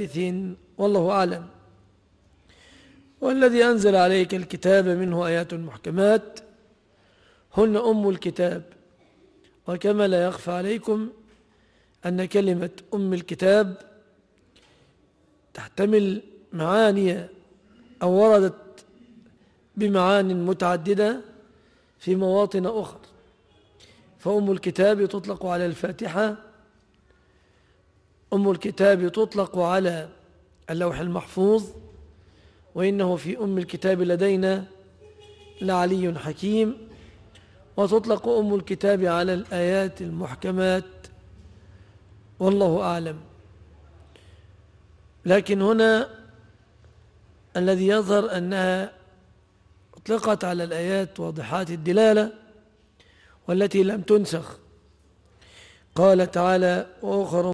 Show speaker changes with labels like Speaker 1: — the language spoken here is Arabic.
Speaker 1: حادثين والله أعلم والذي أنزل عليك الكتاب منه آيات محكمات هن أم الكتاب وكما لا يخفى عليكم أن كلمة أم الكتاب تحتمل معاني أو وردت بمعان متعددة في مواطن أخر فأم الكتاب تطلق على الفاتحة أم الكتاب تطلق على اللوح المحفوظ وإنه في أم الكتاب لدينا لعلي حكيم وتطلق أم الكتاب على الآيات المحكمات والله أعلم لكن هنا الذي يظهر أنها أطلقت على الآيات واضحات الدلالة والتي لم تنسخ
Speaker 2: قال تعالى وأخر